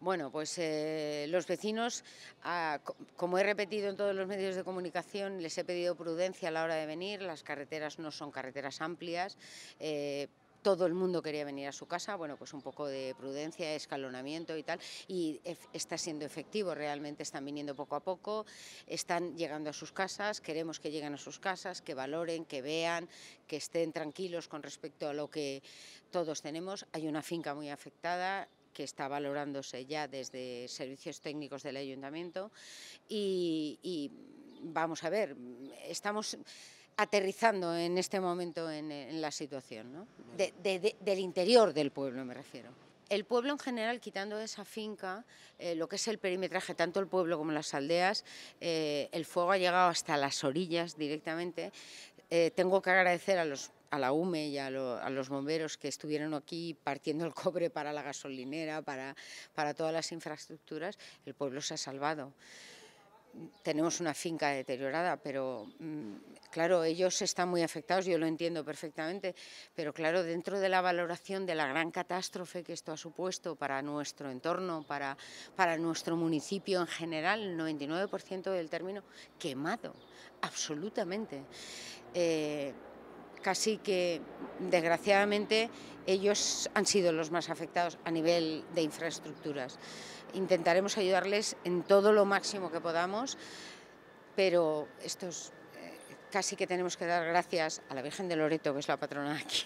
Bueno, pues eh, los vecinos, ah, como he repetido en todos los medios de comunicación, les he pedido prudencia a la hora de venir, las carreteras no son carreteras amplias. Eh, todo el mundo quería venir a su casa, bueno, pues un poco de prudencia, escalonamiento y tal, y está siendo efectivo, realmente están viniendo poco a poco, están llegando a sus casas, queremos que lleguen a sus casas, que valoren, que vean, que estén tranquilos con respecto a lo que todos tenemos. Hay una finca muy afectada, que está valorándose ya desde servicios técnicos del ayuntamiento y, vamos a ver, estamos aterrizando en este momento en, la situación, del interior del pueblo me refiero. El pueblo en general, quitando esa finca, eh, lo que es el perimetraje, tanto el pueblo como las aldeas, eh, el fuego ha llegado hasta las orillas directamente. Eh, tengo que agradecer a los a la UME y a, los bomberos que estuvieron aquí partiendo el cobre para la gasolinera, para, para todas las infraestructuras, el pueblo se ha salvado. Tenemos una finca deteriorada, pero mm, claro, ellos están muy afectados, yo lo entiendo perfectamente, pero claro, dentro de la valoración de la gran catástrofe que esto ha supuesto para nuestro entorno, para, para nuestro municipio en general, el 99% del término quemado, absolutamente. Eh, casi que desgraciadamente ellos han sido los más afectados a nivel de infraestructuras. Intentaremos ayudarles en todo lo máximo que podamos, pero estos eh, casi que tenemos que dar gracias a la Virgen de Loreto, que es la patrona de aquí.